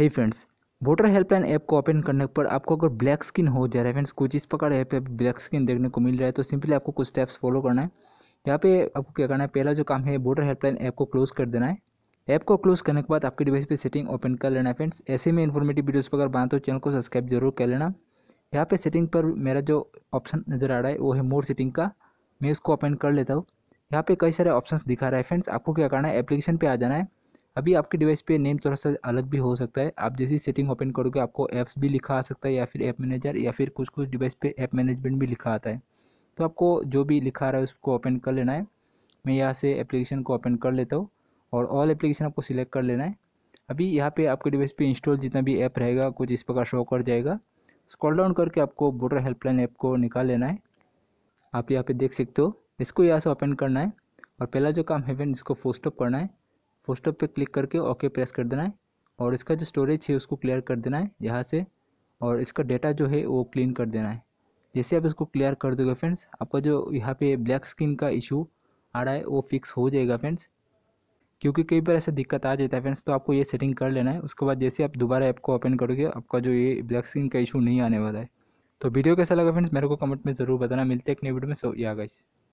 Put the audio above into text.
है hey friends voter helpline app को open करने पर आपको अगर ब्लैक स्किन हो जा रहा है फ्रेंड्स कुछ इस प्रकार ऐप पर ब्लैक स्किन देखने को मिल रहा है तो सिंपली आपको कुछ स्टेप्स फॉलो करना है यहाँ पे आपको क्या करना है पहला जो काम है वोटर हेल्पलाइन ऐप को क्लोज़ कर देना है ऐप को क्लोज करने के बाद आपके डिवाइस पर सेटिंग ओपन कर लेना है फ्रेंड्स ऐसे में इन्फॉर्मेटिव वीडियोज पर अगर बनाते हो चैनल को सब्सक्राइब जरूर कर लेना यहाँ पे सेटिंग पर मेरा जो ऑप्शन नज़र आ रहा है वो है मोर सेटिंग का मैं उसको ओपन कर लेता हूँ यहाँ पे कई सारे ऑप्शंस दिखा रहा है फ्रेंड्स आपको क्या करना है एप्लीकेशन पे आ जाना है अभी आपके डिवाइस पे नेम थोड़ा सा अलग भी हो सकता है आप जैसी सेटिंग ओपन करोगे आपको ऐप्स भी लिखा आ सकता है या फिर ऐप मैनेजर या फिर कुछ कुछ डिवाइस पे ऐप मैनेजमेंट भी लिखा आता है तो आपको जो भी लिखा आ रहा है उसको ओपन कर लेना है मैं यहाँ से एप्लीकेशन को ओपन कर लेता हूँ और ऑल एप्लीकेशन आपको सिलेक्ट कर लेना है अभी यहाँ पर आपके डिवाइस पर इंस्टॉल जितना भी ऐप रहेगा कुछ इस प्रकार शो कर जाएगा स्क्रॉल डाउन करके आपको वोटर हेल्पलाइन ऐप को निकाल लेना है आप यहाँ पर देख सकते हो इसको यहाँ से ओपन करना है और पहला जो काम है फ्रेंड इसको फोस्टअप करना है पोस्टअप पे क्लिक करके ओके प्रेस कर देना है और इसका जो स्टोरेज है उसको क्लियर कर देना है यहाँ से और इसका डेटा जो है वो क्लीन कर देना है जैसे आप इसको क्लियर कर दोगे फ्रेंड्स आपका जो यहाँ पे ब्लैक स्किन का इशू आ रहा है वो फिक्स हो जाएगा फ्रेंड्स क्योंकि कई बार ऐसा दिक्कत आ जाता है फ्रेंड्स तो आपको ये सेटिंग कर लेना है उसके बाद जैसे आप दोबारा ऐप को ओपन करोगे आपका जो ये ब्लैक स्किन का इशू नहीं आने वाला है तो वीडियो कैसा लगा फ्रेंड्स मेरे को कमेंट में ज़रूर बताना मिलते हैं एक नई वीडियो में सो या गाइस